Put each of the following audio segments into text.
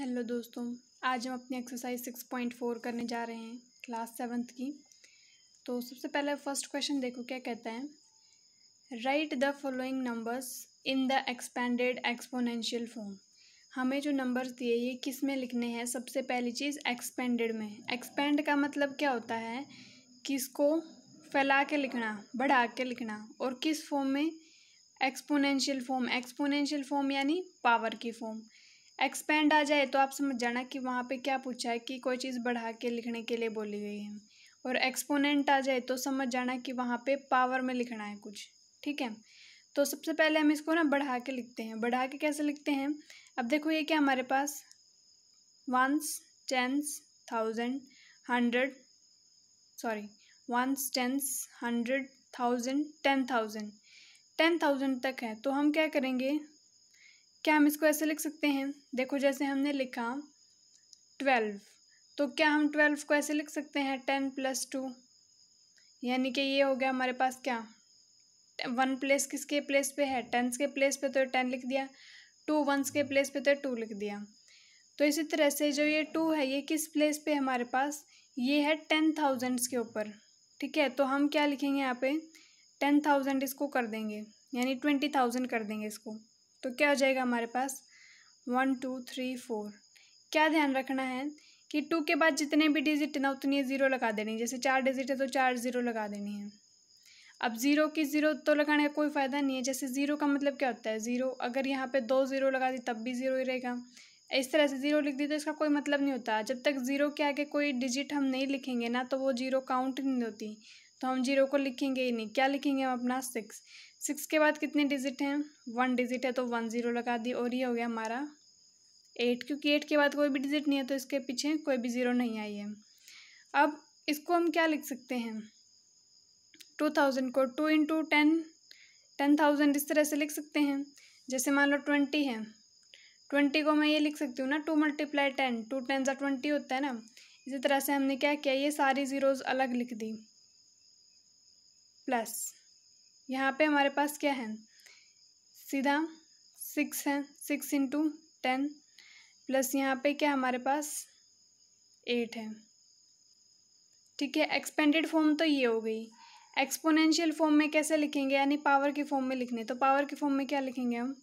hello दोस्तों आज हम अपनी एक्सरसाइज सिक्स पॉइंट फोर करने जा रहे हैं क्लास सेवन्थ की तो सबसे पहले फर्स्ट क्वेश्चन देखो क्या कहता है write the following numbers in the expanded exponential form हमें जो नंबर्स दिए ये किस में लिखने हैं सबसे पहली चीज़ एक्सपेंडेड में एक्सपेंड का मतलब क्या होता है किसको फैला के लिखना बढ़ा के लिखना और किस फॉर्म में एक्सपोनेंशियल फॉर्म एक्सपोनेंशियल फॉर्म यानी पावर की फॉर्म एक्सपेंड आ जाए तो आप समझ जाना कि वहाँ पे क्या पूछा है कि कोई चीज़ बढ़ा के लिखने के लिए बोली गई है और एक्सपोनेंट आ जाए तो समझ जाना कि वहाँ पे पावर में लिखना है कुछ ठीक है तो सबसे पहले हम इसको ना बढ़ा के लिखते हैं बढ़ा के कैसे लिखते हैं अब देखो ये क्या हमारे पास ones tens thousand hundred sorry ones tens hundred thousand ten thousand ten thousand तक है तो हम क्या करेंगे क्या हम इसको ऐसे लिख सकते हैं देखो जैसे हमने लिखा ट्वेल्व तो क्या हम ट्वेल्व को ऐसे लिख सकते हैं टेन प्लस टू यानी कि ये हो गया हमारे पास क्या वन प्लेस किसके प्लेस पे है टेंस के प्लेस पे तो टेन लिख दिया टू वंस के प्लेस पे तो टू लिख दिया तो इसी तरह से जो ये टू है ये किस प्लेस पे हमारे पास ये है टेन थाउजेंड्स के ऊपर ठीक है तो हम क्या लिखेंगे यहाँ पे टेन थाउजेंड इसको कर देंगे यानी ट्वेंटी थाउजेंड कर देंगे इसको तो क्या हो जाएगा हमारे पास वन टू थ्री फोर क्या ध्यान रखना है कि टू के बाद जितने भी डिजिट ना उतनी ज़ीरो लगा देनी है जैसे चार डिजिट है तो चार ज़ीरो लगा देनी है अब ज़ीरो की ज़ीरो तो लगाने का कोई फ़ायदा नहीं है जैसे ज़ीरो का मतलब क्या होता है ज़ीरो अगर यहाँ पे दो ज़ीरो लगा दी तब भी ज़ीरो ही रहेगा इस तरह से ज़ीरो लिख दी तो इसका कोई मतलब नहीं होता जब तक ज़ीरो के आगे कोई डिजिट हम नहीं लिखेंगे ना तो वो ज़ीरो काउंट नहीं होती तो हम जीरो को लिखेंगे ही नहीं क्या लिखेंगे हम अपना सिक्स सिक्स के बाद कितने डिजिट हैं वन डिजिट है तो वन ज़ीरो लगा दी और ये हो गया हमारा एट क्योंकि एट के बाद कोई भी डिजिट नहीं है तो इसके पीछे कोई भी ज़ीरो नहीं आई है अब इसको हम क्या लिख सकते हैं टू थाउजेंड को two into ten ten thousand इस तरह से लिख सकते हैं जैसे मान लो ट्वेंटी है ट्वेंटी को मैं ये लिख सकती हूँ ना two multiply ten two ten जो ट्वेंटी होता है ना इसी तरह से हमने क्या किया ये सारी ज़ीरोज़ अलग लिख दी प्लस यहाँ पे हमारे पास क्या है सीधा सिक्स है सिक्स इंटू टेन प्लस यहाँ पे क्या हमारे पास एट है ठीक है एक्सपेंडेड फॉर्म तो ये हो गई एक्सपोनेंशियल फॉर्म में कैसे लिखेंगे यानी पावर के फॉर्म में लिखने तो पावर के फॉर्म में क्या लिखेंगे हम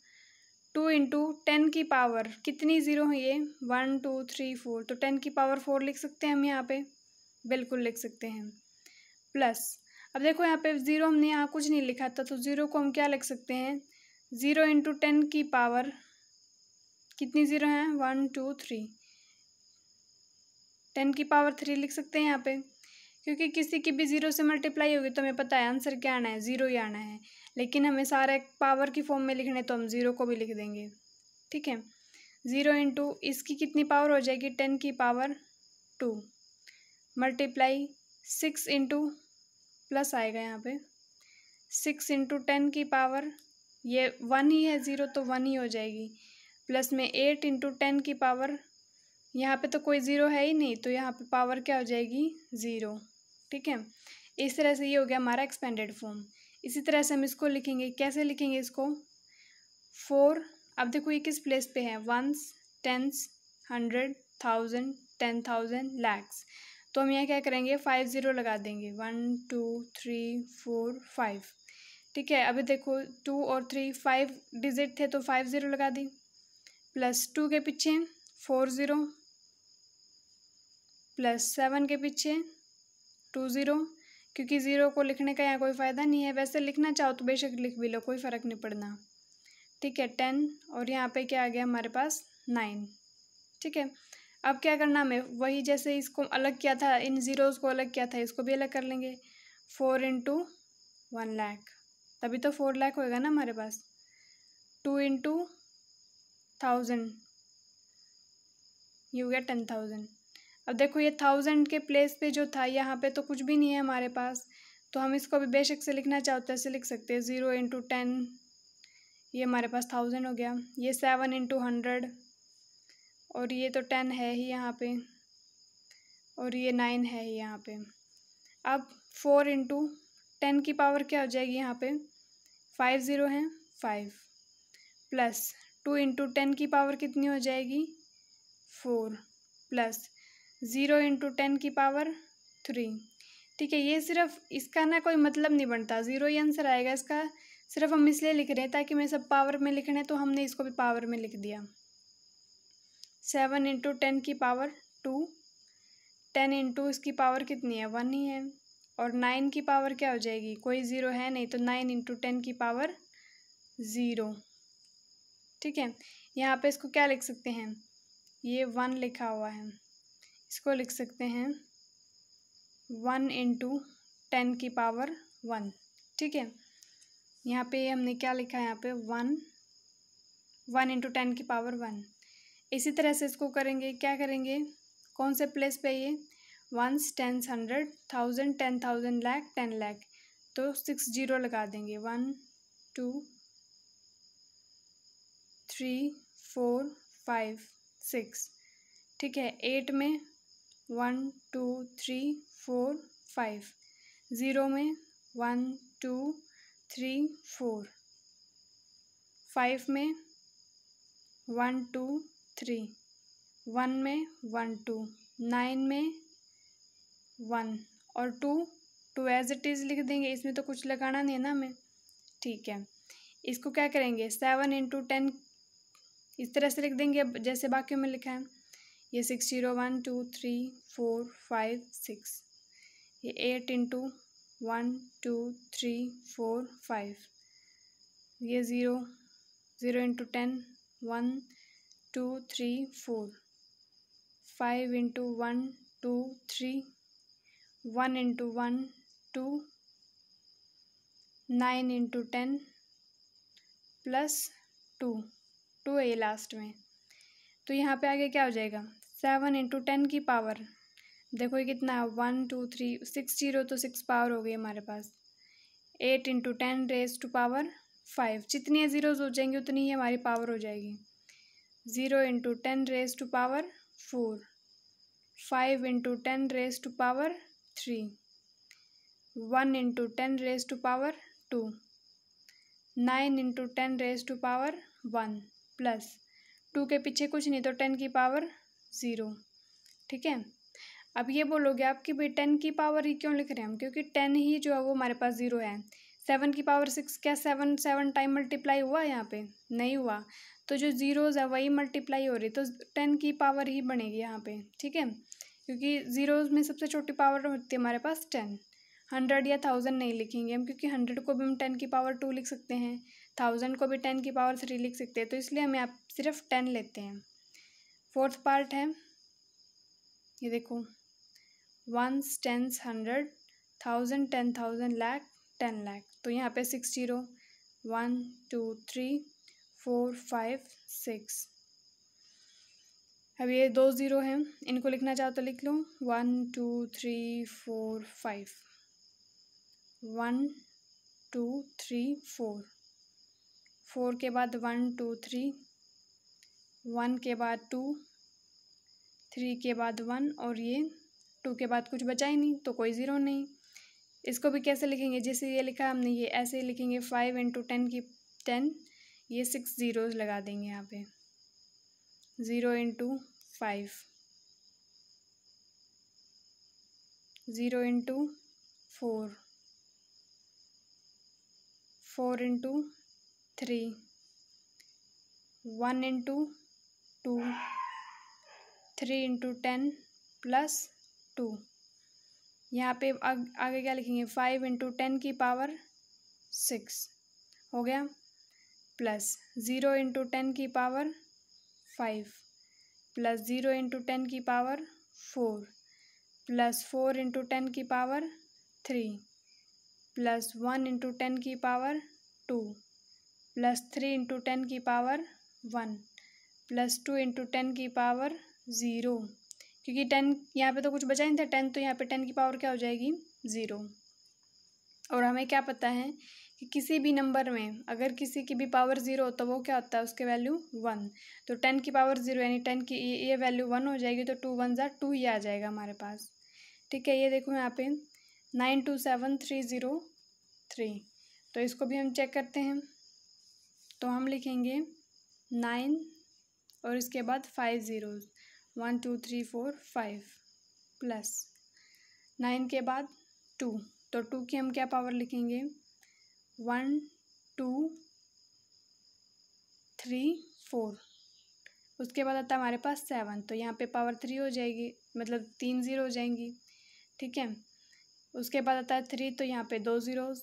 टू इंटू टेन की पावर कितनी ज़ीरो है ये वन टू थ्री फोर तो टेन की पावर फोर लिख सकते हैं हम यहाँ पे बिल्कुल लिख सकते हैं प्लस अब देखो यहाँ पे ज़ीरो हमने यहाँ कुछ नहीं लिखा था तो ज़ीरो को हम क्या लिख सकते हैं ज़ीरो इंटू टेन की पावर कितनी ज़ीरो हैं वन टू थ्री टेन की पावर थ्री लिख सकते हैं यहाँ पे क्योंकि किसी की भी ज़ीरो से मल्टीप्लाई होगी तो हमें पता है आंसर क्या आना है ज़ीरो ही आना है लेकिन हमें सारे पावर की फॉर्म में लिखने तो हम ज़ीरो को भी लिख देंगे ठीक है ज़ीरो इंटू इसकी कितनी पावर हो जाएगी टेन की power two multiply six into plus आएगा यहाँ पे सिक्स इंटू टेन की पावर ये वन ही है ज़ीरो तो वन ही हो जाएगी प्लस में एट इंटू टेन की पावर यहाँ पे तो कोई ज़ीरो है ही नहीं तो यहाँ पे पावर क्या हो जाएगी ज़ीरो ठीक है इस तरह से ये हो गया हमारा एक्सपेंडेड फॉर्म इसी तरह से हम इसको लिखेंगे कैसे लिखेंगे इसको फोर अब देखो ये किस प्लेस पे है ones tens hundred thousand ten thousand lakhs तो हम यहाँ क्या करेंगे फाइव ज़ीरो लगा देंगे one two three four five ठीक है अभी देखो टू और थ्री फाइव डिजिट थे तो फाइव ज़ीरो लगा दी प्लस टू के पीछे फोर ज़ीरो प्लस सेवन के पीछे टू ज़ीरो क्योंकि ज़ीरो को लिखने का यहाँ कोई फ़ायदा नहीं है वैसे लिखना चाहो तो बेशक लिख भी लो कोई फ़र्क नहीं पड़ना ठीक है टेन और यहाँ पे क्या आ गया हमारे पास नाइन ठीक है अब क्या करना हमें वही जैसे इसको अलग किया था इन ज़ीरोज़ को अलग किया था इसको भी अलग कर लेंगे फोर इंटू वन लैख तभी तो फोर लैख होएगा ना हमारे पास टू इंटू थाउजेंड यू गया टेन थाउजेंड अब देखो ये थाउजेंड के प्लेस पे जो था यहाँ पे तो कुछ भी नहीं है हमारे पास तो हम इसको अभी बेशक से लिखना चाहते हैं से लिख सकते हैं ज़ीरो इंटू टेन ये हमारे पास थाउजेंड हो गया ये सेवन इंटू हंड्रेड और ये तो टेन है ही यहाँ पे और ये नाइन है ही यहाँ पे अब फोर इंटू टेन की पावर क्या हो जाएगी यहाँ पे फाइव ज़ीरो हैं five plus two into ten की पावर कितनी हो जाएगी four plus zero into ten की पावर थ्री ठीक है ये सिर्फ इसका ना कोई मतलब नहीं बनता ज़ीरो ही आंसर आएगा इसका सिर्फ हम इसलिए लिख रहे हैं ताकि मैं सब पावर में रहे हैं तो हमने इसको भी पावर में लिख दिया सेवन इंटू टेन की पावर टू टेन इंटू इसकी पावर कितनी है वन ही है और नाइन की पावर क्या हो जाएगी कोई ज़ीरो है नहीं तो नाइन इंटू टेन की पावर ज़ीरो ठीक है यहाँ पे इसको क्या लिख सकते हैं ये वन लिखा हुआ है इसको लिख सकते हैं वन इंटू टेन की पावर वन ठीक है यहाँ पे हमने क्या लिखा है यहाँ पे वन वन इंटू टेन की पावर वन इसी तरह से इसको करेंगे क्या करेंगे कौन से प्लेस पे ये ones tens hundred thousand ten thousand lakh ten lakh तो सिक्स जीरो लगा देंगे one two three four five six ठीक है एट में one two three four five zero में one two three four five में वन टू थ्री वन में one two nine में वन और two two as it is लिख देंगे इसमें तो कुछ लगाना नहीं है ना हमें ठीक है इसको क्या करेंगे सेवन इंटू टेन इस तरह से लिख देंगे जैसे बाकियों में लिखा है ये six zero one two three four five six ये eight into one two three four five ये zero zero into ten one two three four five into one two three one into one two nine into ten plus two two a last में तो यहाँ पे आगे क्या हो जाएगा seven into ten की पावर देखो ये कितना है one two three six zero तो सिक्स पावर हो गई हमारे पास eight into ten raise to power five जितने ज़ीरोज़ हो जाएंगे उतनी ही हमारी पावर हो जाएगी zero into ten raise to power four five into ten raise to power three one into ten raise to power two nine into ten raise to power one plus two के पीछे कुछ नहीं तो ten की power zero ठीक है अब ये बोलोगे आप कि भाई टेन की पावर ही क्यों लिख रहे हैं हम क्योंकि टेन ही जो है वो हमारे पास ज़ीरो है सेवन की पावर सिक्स क्या सेवन सेवन टाइम मल्टीप्लाई हुआ यहाँ पे नहीं हुआ तो जो ज़ीरोज़ है वही मल्टीप्लाई हो रही है तो टेन की पावर ही बनेगी यहाँ पे ठीक है क्योंकि ज़ीरोज़ में सबसे छोटी पावर होती है हमारे पास टेन हंड्रेड या थाउजेंड नहीं लिखेंगे हम क्योंकि हंड्रेड को भी हम टेन की पावर टू लिख सकते हैं थाउजेंड को भी टेन की पावर थ्री लिख सकते हैं तो इसलिए हमें आप सिर्फ टेन लेते हैं फोर्थ पार्ट है ये देखो ones tens hundred thousand ten thousand lakh ten lakh तो यहाँ पे six zero one two three four five six अब ये दो ज़ीरो हैं इनको लिखना चाहो तो लिख लो one two three four five one two three four four के बाद वन टू थ्री वन के बाद टू थ्री के बाद वन और ये टू के बाद कुछ बचा ही नहीं तो कोई ज़ीरो नहीं इसको भी कैसे लिखेंगे जैसे ये लिखा हमने ये ऐसे ही लिखेंगे फाइव इंटू टेन की टेन ये सिक्स ज़ीरोज़ लगा देंगे यहाँ पे zero into five zero into four four into three one into two three into ten plus two यहाँ पे आग, आगे क्या लिखेंगे फाइव इंटू टेन की पावर सिक्स हो गया प्लस ज़ीरो इंटू टेन की power five plus zero into ten की power four plus four into ten की power three plus one into ten की power two plus three into ten की power one plus two into ten की power zero क्योंकि ten यहाँ पे तो कुछ बचा नहीं था टेन तो यहाँ पे टेन की पावर क्या हो जाएगी ज़ीरो और हमें क्या पता है कि किसी भी नंबर में अगर किसी की भी पावर ज़ीरो हो तो वो क्या होता है उसके वैल्यू वन तो टेन की पावर ज़ीरो यानी टेन की ये वैल्यू वन हो जाएगी तो टू वन ज़ा टू ही आ जाएगा हमारे पास ठीक है ये देखो यहाँ पे nine two seven three zero three तो इसको भी हम चेक करते हैं तो हम लिखेंगे नाइन और इसके बाद five zero one two three four five plus nine के बाद टू तो टू की हम क्या पावर लिखेंगे वन टू थ्री फोर उसके बाद आता है हमारे पास सेवन तो यहाँ पे पावर थ्री हो जाएगी मतलब तीन ज़ीरो हो जाएंगी ठीक है उसके बाद आता है थ्री तो यहाँ पे दो ज़ीरो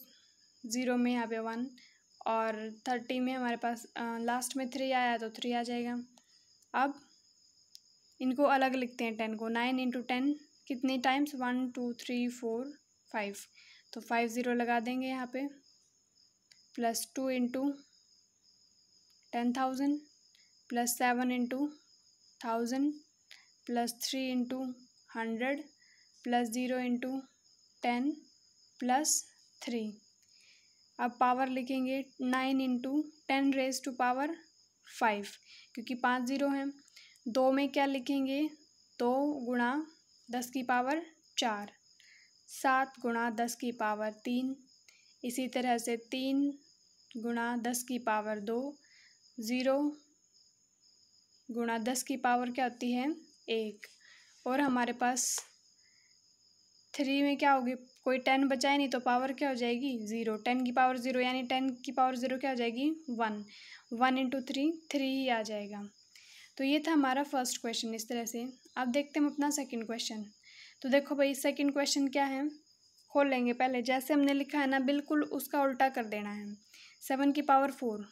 ज़ीरो में यहाँ पे वन और थर्टी में हमारे पास आ, लास्ट में थ्री आया तो थ्री आ जाएगा अब इनको अलग लिखते हैं टेन को नाइन इंटू टेन कितने times one two three four five तो फाइव ज़ीरो लगा देंगे यहाँ पे plus two into ten thousand plus seven into thousand plus three into hundred plus zero into ten plus three अब power लिखेंगे nine into ten raise to power five क्योंकि पाँच zero हैं दो में क्या लिखेंगे दो गुणा दस की पावर चार सात गुणा दस की पावर तीन इसी तरह से तीन गुणा दस की पावर दो ज़ीरो गुणा दस की पावर क्या होती है एक और हमारे पास थ्री में क्या होगी कोई टेन बचाए नहीं तो पावर क्या हो जाएगी ज़ीरो टेन की पावर ज़ीरो यानी टेन की पावर ज़ीरो क्या हो जाएगी one one into three three ही आ जाएगा तो ये था हमारा फर्स्ट क्वेश्चन इस तरह से अब देखते हैं हम अपना सेकंड क्वेश्चन तो देखो भाई सेकंड क्वेश्चन क्या है खोल लेंगे पहले जैसे हमने लिखा है ना बिल्कुल उसका उल्टा कर देना है सेवन की पावर फोर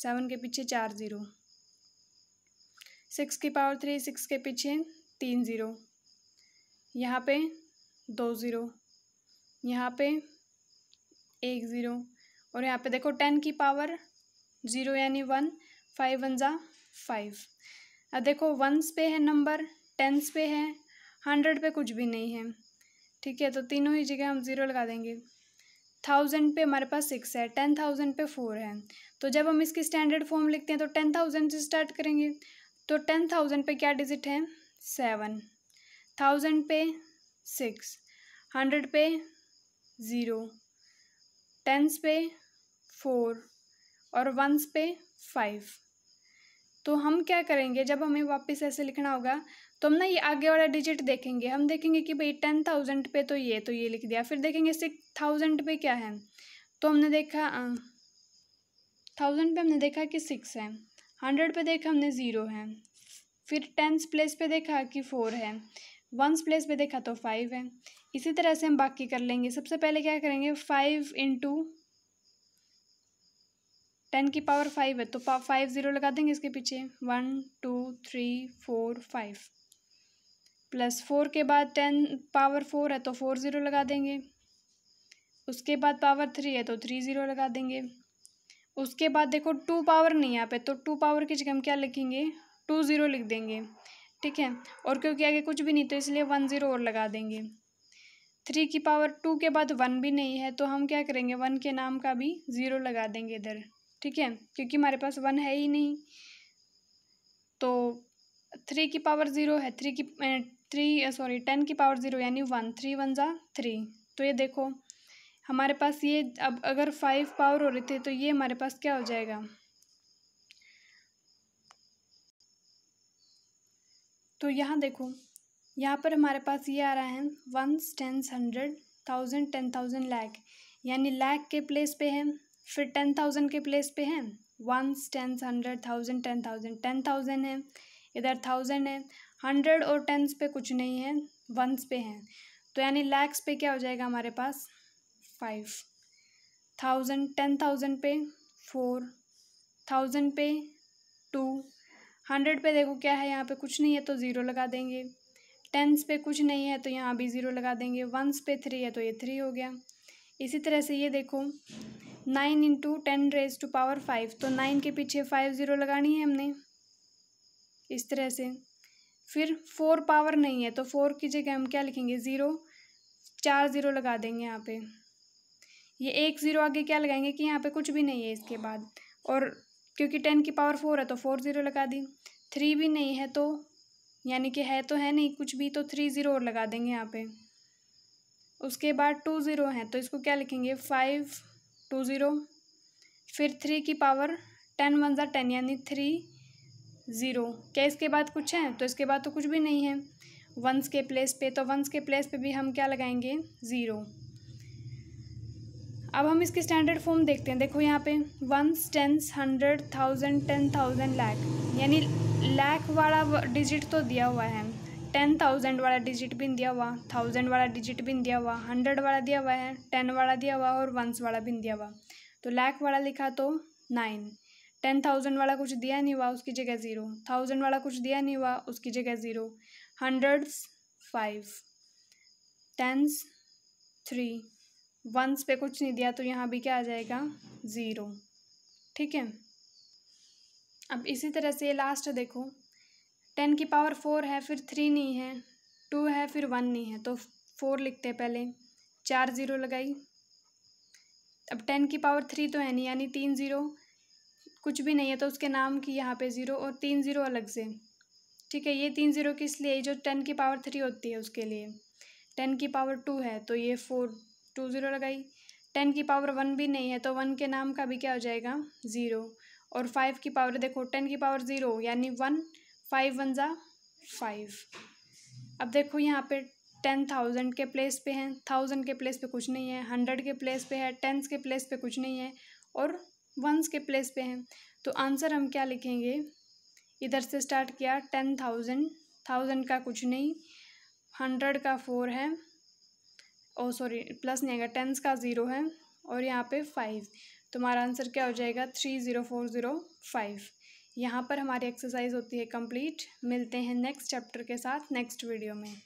सेवन के पीछे चार ज़ीरो सिक्स की पावर थ्री सिक्स के पीछे तीन ज़ीरो यहाँ पे दो ज़ीरो यहाँ पे एक ज़ीरो और यहाँ पे देखो टेन की पावर ज़ीरो यानी वन फाइव वन ज़ा फाइव अब देखो वंस पे है नंबर टेंस पे है हंड्रेड पे कुछ भी नहीं है ठीक है तो तीनों ही जगह हम ज़ीरो लगा देंगे थाउजेंड पे हमारे पास सिक्स है टेन थाउजेंड पे फोर है तो जब हम इसकी स्टैंडर्ड फॉर्म लिखते हैं तो टेन थाउजेंड से स्टार्ट करेंगे तो टेन थाउजेंड पे क्या डिजिट है सेवन थाउजेंड पे सिक्स हंड्रेड पे ज़ीरो टेंस पे फोर और वंस पे फाइव तो हम क्या करेंगे जब हमें वापस ऐसे लिखना होगा तो हम ना ये आगे वाला डिजिट देखेंगे हम देखेंगे कि भाई टेन थाउजेंड पे तो ये तो ये लिख दिया फिर देखेंगे सिक्स थाउजेंड पे क्या है तो हमने देखा थाउजेंड पे हमने देखा कि सिक्स है हंड्रेड पे देखा हमने ज़ीरो है फिर टेंथ प्लेस पे देखा कि फोर है वंस प्लेस पे देखा तो फाइव है इसी तरह से हम बाकी कर लेंगे सबसे पहले क्या करेंगे फाइव इंटू टेन की पावर फाइव है तो फाइव ज़ीरो लगा देंगे इसके पीछे one two three four five plus four के बाद टेन पावर फोर है तो फोर ज़ीरो लगा देंगे उसके बाद पावर थ्री है तो थ्री ज़ीरो लगा देंगे उसके बाद देखो टू पावर नहीं यहाँ पे तो टू पावर की जगह हम क्या लिखेंगे टू ज़ीरो लिख देंगे ठीक है और क्योंकि आगे कुछ भी नहीं तो इसलिए वन ज़ीरो और लगा देंगे थ्री की पावर टू के बाद वन भी नहीं है तो हम क्या करेंगे वन के नाम का भी ज़ीरो लगा देंगे इधर ठीक है क्योंकि हमारे पास वन है ही नहीं तो थ्री की पावर ज़ीरो है थ्री की थ्री सॉरी टेन की पावर ज़ीरो यानी वन थ्री वन ज़ा थ्री तो ये देखो हमारे पास ये अब अगर फाइव पावर हो रही थी तो ये हमारे पास क्या हो जाएगा तो यहाँ देखो यहाँ पर हमारे पास ये आ रहा है one tens hundred thousand ten thousand lakh यानी लैक के प्लेस पे है फिर टेन थाउजेंड के प्लेस पे है one tens hundred thousand ten thousand ten thousand है इधर थाउजेंड है हंड्रेड और टेंस पे कुछ नहीं है वंस पे हैं तो यानी लैक्स पे क्या हो जाएगा हमारे पास फाइव थाउजेंड टेन थाउजेंड पे फोर थाउजेंड पे टू हंड्रेड पे देखो क्या है यहाँ पे कुछ नहीं है तो ज़ीरो लगा देंगे टेंस पे कुछ नहीं है तो यहाँ भी ज़ीरो लगा देंगे वंस पे थ्री है तो ये थ्री हो गया इसी तरह से ये देखो nine into ten raise to power five तो नाइन के पीछे फाइव ज़ीरो लगानी है हमने इस तरह से फिर फोर पावर नहीं है तो फोर की जगह हम क्या लिखेंगे ज़ीरो चार ज़ीरो लगा देंगे यहाँ पे ये एक ज़ीरो आगे क्या लगाएंगे कि यहाँ पे कुछ भी नहीं है इसके बाद और क्योंकि टेन की पावर फोर है तो फोर ज़ीरो लगा दी थ्री भी नहीं है तो यानी कि है तो है नहीं कुछ भी तो थ्री ज़ीरो और लगा देंगे यहाँ पे उसके बाद टू ज़ीरो हैं तो इसको क्या लिखेंगे फाइव टू ज़ीरो फिर थ्री की पावर टेन वन ज़ा टेन यानी थ्री ज़ीरो क्या इसके बाद कुछ है तो इसके बाद तो कुछ भी नहीं है वंस के प्लेस पे तो वंस के प्लेस पे भी हम क्या लगाएंगे ज़ीरो अब हम इसके स्टैंडर्ड फॉर्म देखते हैं देखो यहाँ पे ones tens hundred thousand ten thousand lakh यानी लैख वाला डिजिट तो दिया हुआ है टेन थाउजेंड वाला डिजिट भी दिया हुआ थाउजेंड वाला डिजिट भी दिया हुआ हंड्रेड वाला दिया हुआ है टेन वाला दिया हुआ और वंस वाला भी दिया हुआ तो लैख वाला लिखा तो नाइन टेन थाउजेंड वाला कुछ दिया नहीं हुआ उसकी जगह ज़ीरो थाउजेंड वाला कुछ दिया नहीं हुआ उसकी जगह zero hundreds five tens three ones पे कुछ नहीं दिया तो यहाँ भी क्या आ जाएगा ज़ीरो ठीक है अब इसी तरह से लास्ट देखो टेन की पावर फोर है फिर थ्री नहीं है टू है फिर वन नहीं है तो फोर लिखते हैं पहले चार ज़ीरो लगाई अब टेन की पावर थ्री तो है नहीं यानी तीन ज़ीरो कुछ भी नहीं है तो उसके नाम की यहाँ पे ज़ीरो और तीन ज़ीरो अलग से ठीक है ये तीन ज़ीरो किस लिए जो टेन की पावर थ्री होती है उसके लिए टेन की पावर टू है तो ये फोर टू ज़ीरो लगाई टेन की पावर वन भी नहीं है तो वन के नाम का भी क्या हो जाएगा ज़ीरो और फाइव की पावर देखो टेन की पावर ज़ीरो यानी वन फाइव वन ज़ा फाइव अब देखो यहाँ पे टेन थाउजेंड के प्लेस पे हैं थाउजेंड के प्लेस पे कुछ नहीं है हंड्रेड के प्लेस पे है टेंस के प्लेस पे कुछ नहीं है और वंस के प्लेस पे हैं तो आंसर हम क्या लिखेंगे इधर से स्टार्ट किया टेन थाउजेंड थाउजेंड का कुछ नहीं हंड्रेड का फोर है ओ सॉरी प्लस नहीं आएगा टेंस का ज़ीरो है और यहाँ पे फाइव तुम्हारा आंसर क्या हो जाएगा three zero four zero five यहाँ पर हमारी एक्सरसाइज होती है कंप्लीट मिलते हैं नेक्स्ट चैप्टर के साथ नेक्स्ट वीडियो में